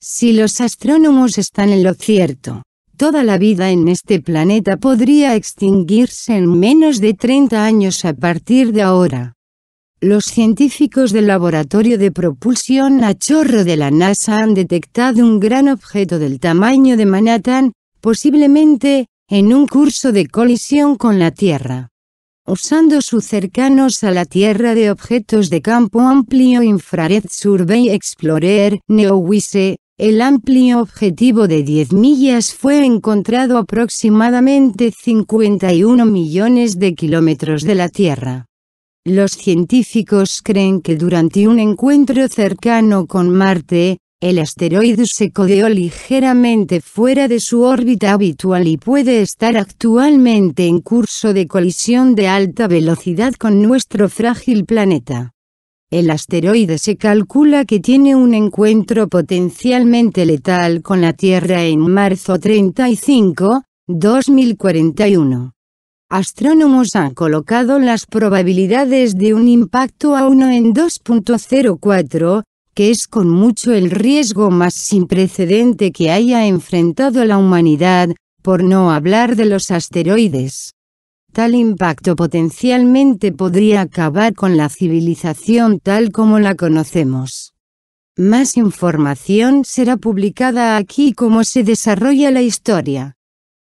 Si los astrónomos están en lo cierto, toda la vida en este planeta podría extinguirse en menos de 30 años a partir de ahora. Los científicos del Laboratorio de Propulsión a Chorro de la NASA han detectado un gran objeto del tamaño de Manhattan, posiblemente, en un curso de colisión con la Tierra. Usando sus cercanos a la Tierra de objetos de campo amplio Infrared Survey Explorer NEOWISE, el amplio objetivo de 10 millas fue encontrado aproximadamente 51 millones de kilómetros de la Tierra. Los científicos creen que durante un encuentro cercano con Marte, el asteroide se codeó ligeramente fuera de su órbita habitual y puede estar actualmente en curso de colisión de alta velocidad con nuestro frágil planeta. El asteroide se calcula que tiene un encuentro potencialmente letal con la Tierra en marzo 35, 2041. Astrónomos han colocado las probabilidades de un impacto a 1 en 2.04, que es con mucho el riesgo más sin precedente que haya enfrentado la humanidad, por no hablar de los asteroides. Tal impacto potencialmente podría acabar con la civilización tal como la conocemos. Más información será publicada aquí como se desarrolla la historia.